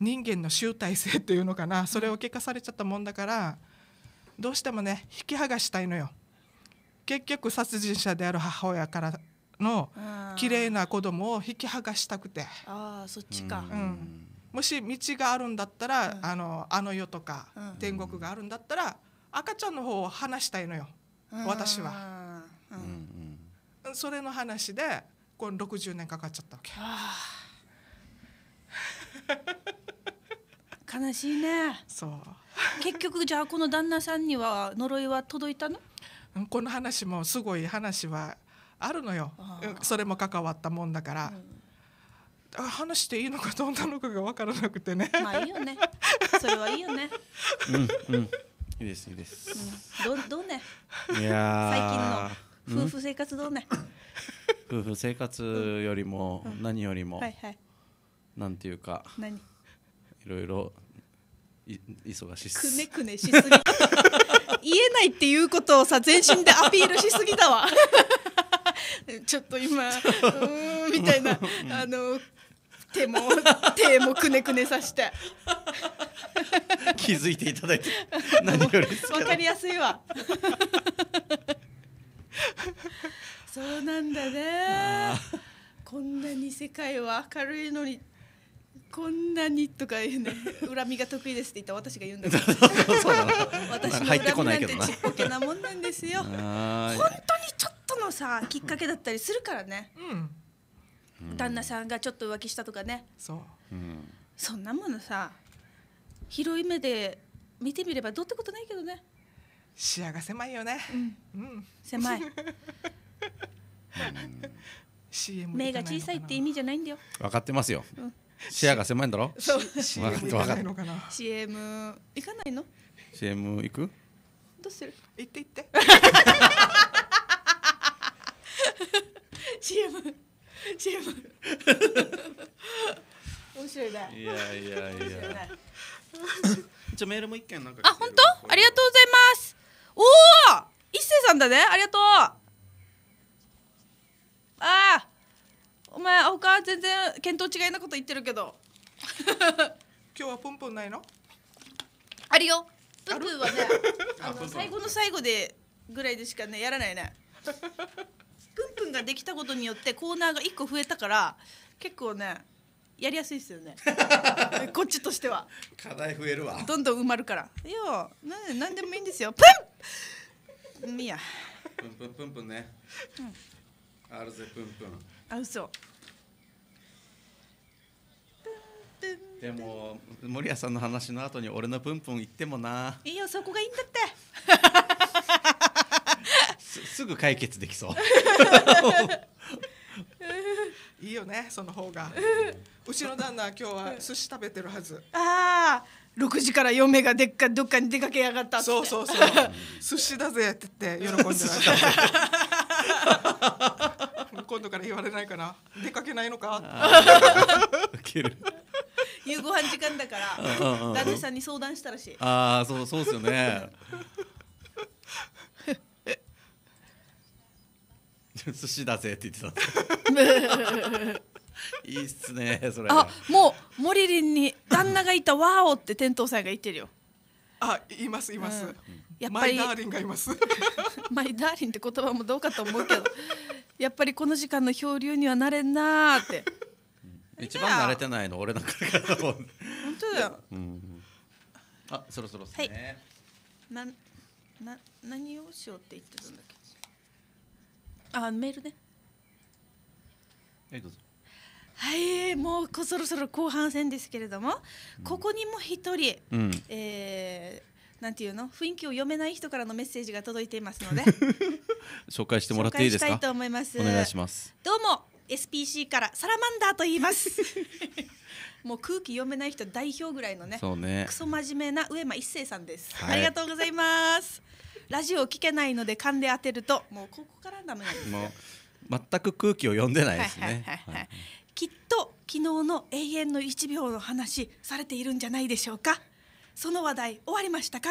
人間の集大成っていうのかなそれを結果されちゃったもんだからどうしてもね引き剥がしたいのよ。結局殺人者である母親からの綺麗な子供を引き剥がしたくてあそっちか、うん、もし道があるんだったら、うん、あのあの世とか、うん、天国があるんだったら赤ちゃんの方を話したいのよ、私は、うんそれの話でこの60年かかっちゃったわけ。悲しいねそう結局じゃあこの旦那さんには呪いは届いたのこの話もすごい話はあるのよそれも関わったもんだから、うん、話していいのかどうなのかが分からなくてねまあいいよねそれはいいよねうん、うん、いいですいいです、うん、どどうねいや最近の夫婦生活どうね、夫婦生活よりも何よりも、はいはいなんていうか何いろいろ忙しくねくねしすぎ 言えないっていうことをさ全身でアピールしすぎだわ ちょっと今うんみたいなあの手も手もくねくねさして気づいていただいて何よりわかりやすいわ そうなんだねこんなに世界は明るいのにこんなにとか言うね 恨みが得意ですって言った私が言うんだけど 私の恨みなんてちっぽけなもんなんですよ本当にちょっとのさきっかけだったりするからね、うん、旦那さんがちょっと浮気したとかねそう、うん、そんなものさ広い目で見てみればどうってことないけどね視野が狭いよね、うん、うん、狭いうん、目が小さいって意味じゃないんだよ分かってますよ、うん視野が狭いんだろ そう CM 行かないのかな CM 行かないの CM 行くどうする行って行って CM CM 面白いねいやいやいやじゃメールも一件なんかあ本当ありがとうございますおお一斉さんだねありがとうああお前他全然見当違いなこと言ってるけど今日はポンポンないのあるよプープーはね あの最後の最後でぐらいでしかねやらないねプンプンができたことによってコーナーが1個増えたから結構ねやりやすいですよね こっちとしては課題増えるわどんどん埋まるからいや何何でもいいんですよプンいやプンプンプンプンね、うん、あるぜプンプンあ嘘でも森谷さんの話の後に俺のプンプン言ってもないいよそこがいいんだってすすぐ解決できそういいよねその方がうちの旦那今日は寿司食べてるはずああ6時から嫁がでっかどっかに出かけやがったってそうそうそう 寿司だぜって言って喜んでました今度から言われないかな出かけないのか夕ご飯時間だから旦那さんに相談したらしいああそうそうっすよね 寿司だぜって言ってた いいっすねそれあもうモリリンに旦那がいたわおって店頭さんが言ってるよあいますいます、うんやっぱりマイダーリンがいますマイダーリンって言葉もどうかと思うけど やっぱりこの時間の漂流にはなれんなーって一番慣れてないの俺なんかだと思う本当だよ、うん、あそろそろですね、はい、なな何をしようって言ってるんだっけあメールねはいどうぞはいもうそろそろ後半戦ですけれども、うん、ここにも一人、うん、えーなんていうの雰囲気を読めない人からのメッセージが届いていますので 紹介してもらっていいですかお願いしますどうも SPC からサラマンダーと言います もう空気読めない人代表ぐらいのねそうねクソ真面目な上間一生さんです、はい、ありがとうございますラジオ聞けないので勘で当てるともうここからダメなんですも全く空気を読んでないですねきっと昨日の永遠の1秒の話されているんじゃないでしょうかその話題終わりましたか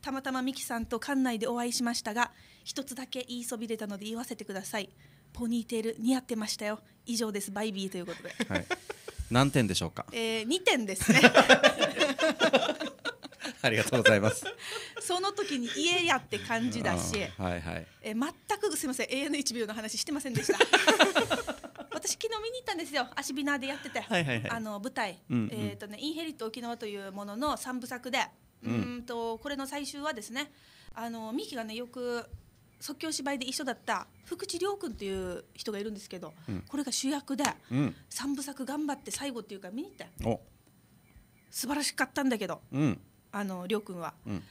たまたまミキさんと館内でお会いしましたが一つだけ言いそびれたので言わせてくださいポニーテール似合ってましたよ以上ですバイビーということで、はい、何点でしょうかえー、2点ですね ありがとうございますその時に家やって感じだし、はいはい、え全くすみません永遠の1秒の話してませんでした昨日見に行ったんですよ足ビナーでやってて、あの舞台、うんうん、えっ、ー、とね「インヘリット沖縄」というものの3部作で、うん、うんとこれの最終はですねあのミキがねよく即興芝居で一緒だった福地亮君っていう人がいるんですけど、うん、これが主役で、うん、3部作頑張って最後っていうか見に行って素晴らしかったんだけど、うん、あの亮君は、うん、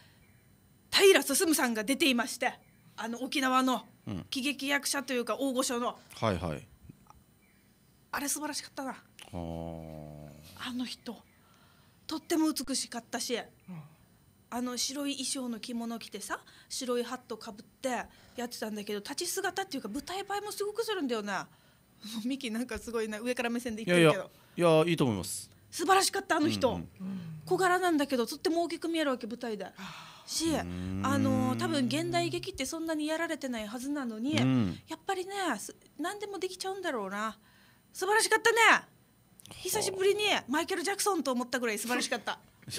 平進さんが出ていましてあの沖縄の喜劇役者というか大御所の。はいはいあれ素晴らしかったなあの人とっても美しかったし、あの白い衣装の着物着てさ白いハットかぶってやってたんだけど立ち姿っていうか舞台映えもすごくするんだよねミキなんかすごいな上から目線で言ってるけどいやいいと思います素晴らしかったあの人、うんうん、小柄なんだけどとっても大きく見えるわけ舞台で。しあの多分現代劇ってそんなにやられてないはずなのに、うん、やっぱりね何でもできちゃうんだろうな素晴らしかったね久しぶりにマイケル・ジャクソンと思ったぐらい素晴らしかった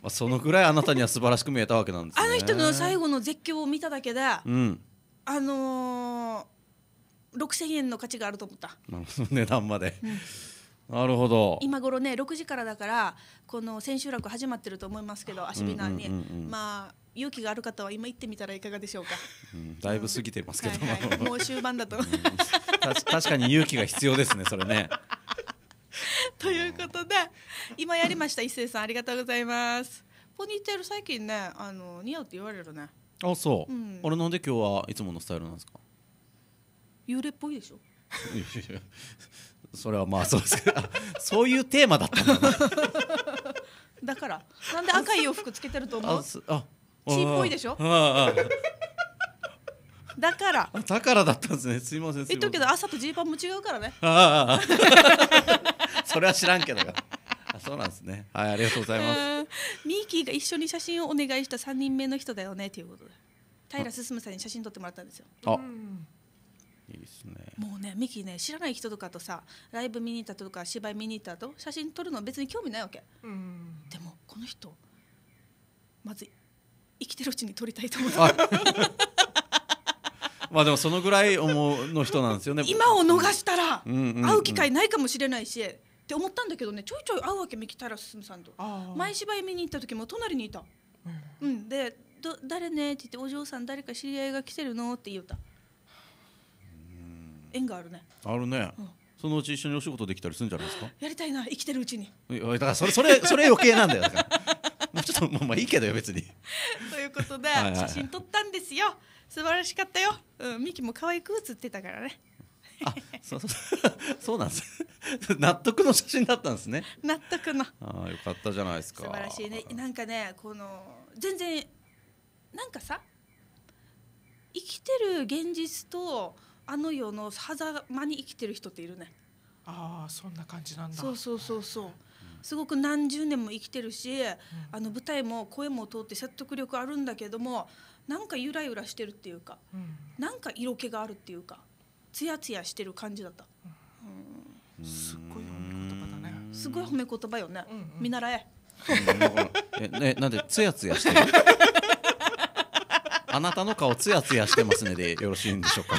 まあそのぐらいあなたには素晴らしく見えたわけなんですねあの人の最後の絶叫を見ただけで、うん、あのー、6000円の価値があると思った値段まで、うん、なるほど今頃ね6時からだからこの千秋楽始まってると思いますけど足びなに、まあ勇気がある方は今行ってみたらいかがでしょうか、うん、だいぶ過ぎてますけども、はいはい、もう終盤だと、確かに勇気が必要ですねそれね。ということで今やりました伊勢さんありがとうございます。ポニーテール最近ねあの似合うって言われるね。あそう、うん、あなんで今日はいつものスタイルなんですか幽霊っぽいでしょそれはまあそうですけどそういうテーマだったんだな だからなんで赤い洋服着けてると思う血っぽいでしょだからだからだったんですねすいません言っとくけど朝とジーパンも違うからね ああ それは知らんけどそうなんですねはいありがとうございますミーキーが一緒に写真をお願いした3人目の人だよねということで平進さんに写真撮ってもらったんですよあ、いいですね。もうね、ミキね、知らない人とかとさ、ライブ見に行ったとか、芝居見に行ったと、写真撮るの別に興味ないわけ。でも、この人。まず。生きてるうちに撮りたいと思って。まあでもそのぐらい思うの人なんですよね 今を逃したら会う機会ないかもしれないし、って思ったんだけどねちょいちょい会うわけ三木平進さんと毎芝居見に行った時も隣にいた、うん、うん、でど「誰ね?」って言って「お嬢さん誰か知り合いが来てるの?」って言うた縁があるねあるね、うん、そのうち一緒にお仕事できたりするんじゃないですかやりたいな生きてるうちにだからそれそれそれ余計なんだよだかもうちょっとまあまあいいけどよ別に ということで、はいはい、写真撮ったんですよ素晴らしかったよ、うん、ミキも可愛く写ってたからねあそうそう そうなんです 納得の写真だったんですね納得のああよかったじゃないですか素晴らしいねなんかねこの全然なんかさ生きてる現実とあの世の狭間に生きてる人っているねああそんな感じなんだそうそうそうそう、すごく何十年も生きてるし、うん、あの舞台も声も通って説得力あるんだけどもなんかゆらゆらしてるっていうか、うん、なんか色気があるっていうかつやつやしてる感じだった、うん、すっごい褒め言葉だねすごい褒め言葉よね、うんうん、見習ええ、ね、なんでつやつやしてる あなたの顔つやつやしてますねでよろしいんでしょうか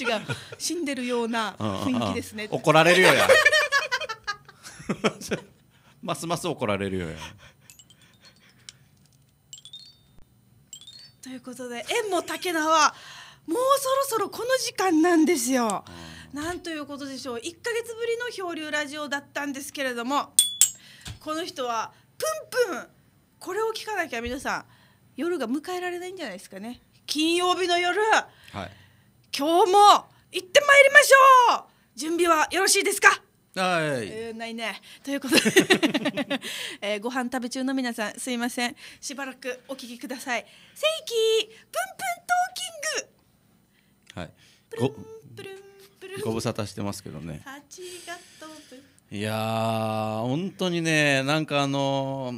違う死んでるような雰囲気ですね、うんうん、怒られるよやますます怒られるよやということで縁も竹なはもうそろそろこの時間なんですよ。なんということでしょう1か月ぶりの漂流ラジオだったんですけれどもこの人はプンプンこれを聞かなきゃ皆さん夜が迎えられないんじゃないですかね金曜日の夜、はい、今日も行ってまいりましょう準備はよろしいですかはい、えー、ないねということで えー、ご飯食べ中の皆さんすいませんしばらくお聞きください「セイキープンプントーキング」はいごプルンプルンご無沙汰してますけどねいやー本当にねなんかあの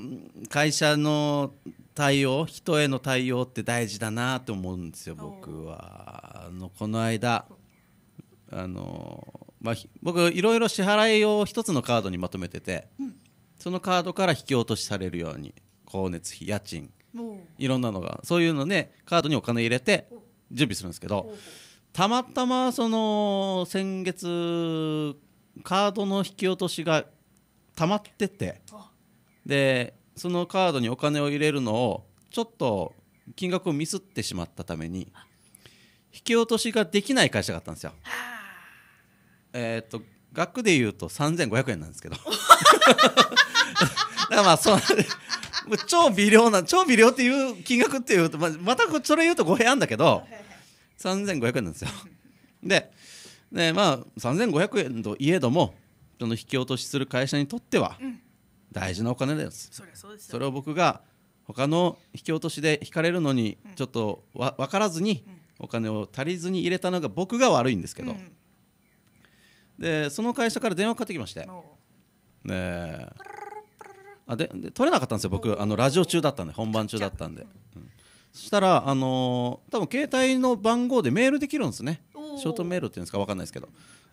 会社の対応人への対応って大事だなと思うんですよ僕はあのこの間あのまあ、僕いろいろ支払いを1つのカードにまとめてて、うん、そのカードから引き落としされるように光熱費家賃いろんなのがそういうのねカードにお金入れて準備するんですけどたまたまその先月カードの引き落としが溜まっててでそのカードにお金を入れるのをちょっと金額をミスってしまったために引き落としができない会社があったんですよ。はあえっ、ー、と額で言うと3500円なんですけど だからまあその超微量な超微量っていう金額っていうと、ままたそれ言うと語弊あんだけど3500円なんですよででまあ3500円といえどもその引き落としする会社にとっては大事なお金です、うん、そそれを僕が他の引き落としで引かれるのにちょっとわ分からずにお金を足りずに入れたのが僕が悪いんですけど、うんでその会社から電話かかってきましてねあでで取れなかったんですよ僕あのラジオ中だったんで本番中だったんで、うん、そしたらあのー、多分携帯の番号でメールできるんですねショートメールっていうんですか分かんないですけど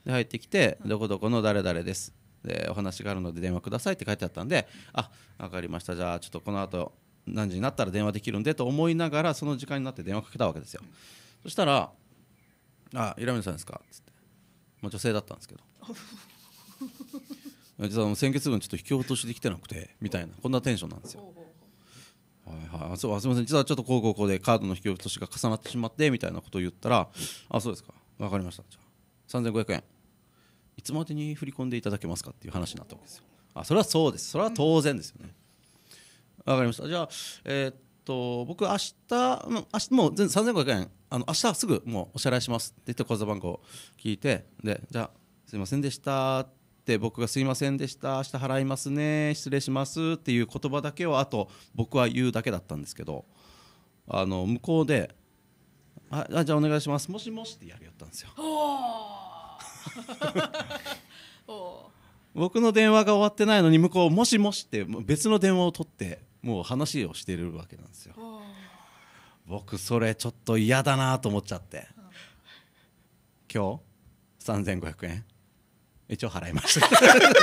で入ってきて「どこどこの誰々です」で「お話があるので電話ください」って書いてあったんで「あ分かりましたじゃあちょっとこの後何時になったら電話できるんで」と思いながらその時間になって電話かけたわけですよ、そしたら「あっらみさんですか」っまあ、女性だったんですけど実は先月分ちょっと引き落としできてなくてみたいなこんなテンションなんですよ。はいはい、そうすみません実はちょっとこうこうこうでカードの引き落としが重なってしまってみたいなことを言ったら「あそうですか分かりましたじゃあ3500円いつまでに振り込んでいただけますか?」っていう話になったわけですよ。あそれはそうですそれは当然ですよね。分かりましたじゃあ、えー、っと僕明日明日もう3500円あの明日すぐもうお支払いしますって言って口座番号聞いてでじゃあすいませんでしたって僕がすいませんでした明日払いますね失礼しますっていう言葉だけをあと僕は言うだけだったんですけどあの向こうであじゃあお願いしますもしもしってやりよったんですよ 僕の電話が終わってないのに向こうもしもしって別の電話を取ってもう話をしてるわけなんですよ僕それちょっと嫌だなと思っちゃって今日3500円一応払いました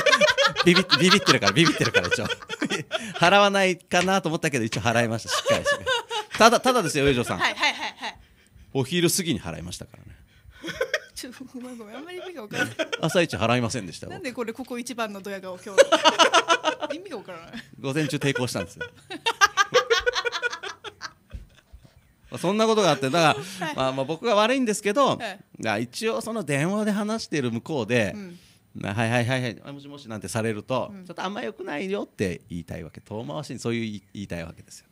ビビビビってるからビビってるから一応 払わないかなと思ったけど一応払いましたしっかりしてただただですよ上条さん、はいはいはい、お昼過ぎに払いましたからね ちょっとごめんごめんあんまり意味が分からない朝一払いませんでしたなんでこれここ一番のドヤ顔今日意味が分からない午前中抵抗したんですよそんなことがあってだから、はい、まあ、まあ僕が悪いんですけど、はい、一応その電話で話している向こうで、うんはいはいはいはいもしもしなんてされると、うん、ちょっとあんまよくないよって言いたいわけ遠回しにそういう言いたいわけですよ。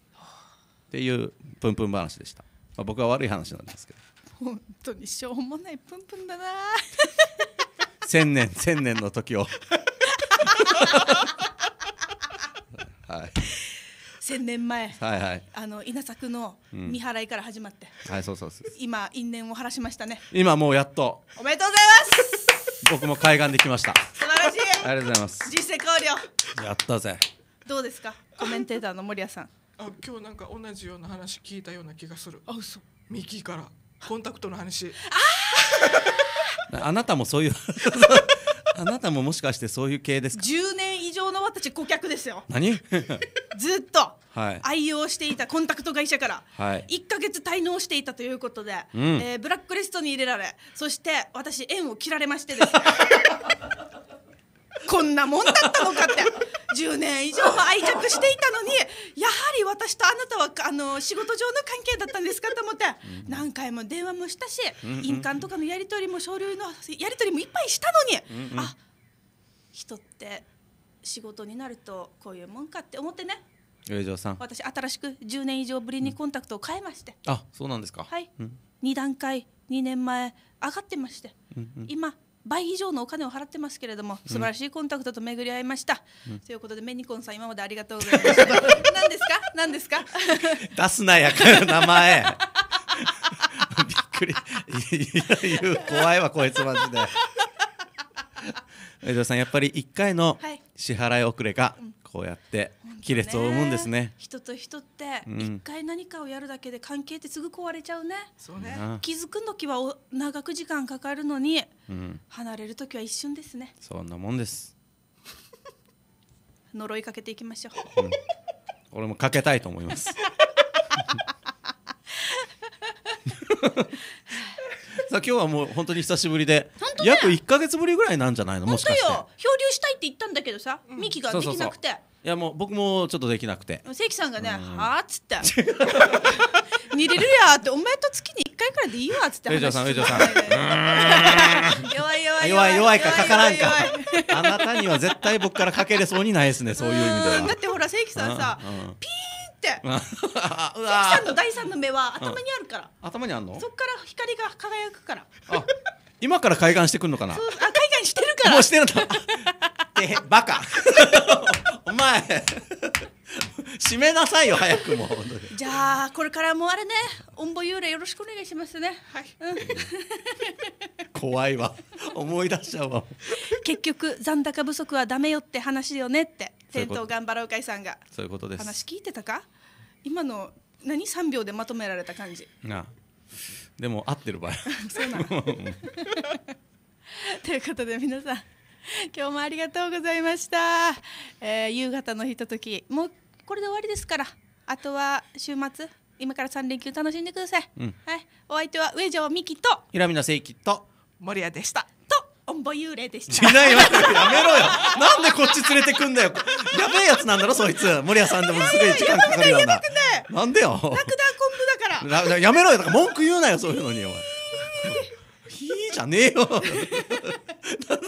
っていうプンプン話でした、まあ、僕は悪い話なんですけど本当にしょうもないプンプンだな千年千年の時を はい千年前、はいはい、あの稲作の見払いから始まって、うん、はいそうそうそう今因縁を晴らしましたね今もうやっとおめでとうございます僕も海岸できました素晴らしいありがとうございます人生考慮やったぜどうですかコメンテーターの森谷さんあ今日なんか同じような話聞いたような気がするあ嘘ミからコンタクトの話あ あなたもそういう あなたももしかしてそういう系ですか10年以上の私顧客ですよ何 ずっとはい、愛用していたコンタクト会社から、1か月滞納していたということで、うえー、ブラックリストに入れられそして私縁を切られましてですね こんなもんだったのかって10年以上も愛着していたのにやはり私とあなたはあの仕事上の関係だったんですかと思って、何回も電話もしたし、印鑑とかのやり取りも書類のやり取りもいっぱいしたのに、あ人って仕事になるとこういうもんかって思ってね上条さん私新しく10年以上ぶりにコンタクトを変えまして、うん、あそうなんですかはい、うん、2段階2年前上がってまして、うんうん、今倍以上のお金を払ってますけれども素晴らしいコンタクトと巡り合いました、うん、ということでメニコンさん今までありがとうございました 何ですか何ですか 出すなやから名前 びっくりいや怖いわこいつマジで上田さんやっぱり1回の支払い遅れが、はい、うんこうやって亀裂を生むんですね人と人って一回何かをやるだけで関係ってすぐ壊れちゃうね,、そうね気づく時はお長く時間かかるのに、うん、離れる時は一瞬ですねそんなもんです 呪いかけていきましょう、うん、俺もかけたいと思います さあ今日はもう本当に久しぶりで約一か月ぶりぐらいなんじゃないのもしかして漂流したいって言ったんだけどさ、うん、ミキができなくていやもう僕もちょっとできなくて関さんがね「はあ」っつって「に れるや」って「お前と月に1回くらいでいいわ」っつって 話してた 弱い弱い弱い弱いかかからんかあなたには絶対僕からかけれそうにないですねそういう意味ではだってほら関さんさ「ピー」って関 さんの第三の目は頭にあるから、頭にあるのそっから光が輝くからあ今から開眼してくるのかなあ開眼してるからもうしてるんだ えバカ お前締めなさいよ早くもじゃあこれからもあれねおんぼ幽霊よろしくお願いしますねはい、うん、怖いわ思い出しちゃうわ結局残高不足はダメよって話よねって戦闘頑張ろうかいさんがそういうことです話聞いてたか今の何3秒でまとめられた感じなでも合ってる場合 そうなの ということで皆さん今日もありがとうございました、えー、夕方のひとときもうこれで終わりですからあとは週末今から3連休楽しんでください、うん、はい、お相手は上条美希と平見の聖輝と守谷でしたとオンボ幽霊でしたいないやめろよなんでこっち連れてくんだよやべえやつなんだろそいつ森谷さんでもすご時間かかるようなんでよラク昆布だからやめろよだから文句言うなよそういうのにお前ひー じゃねえよ じゃあまたねバイバイ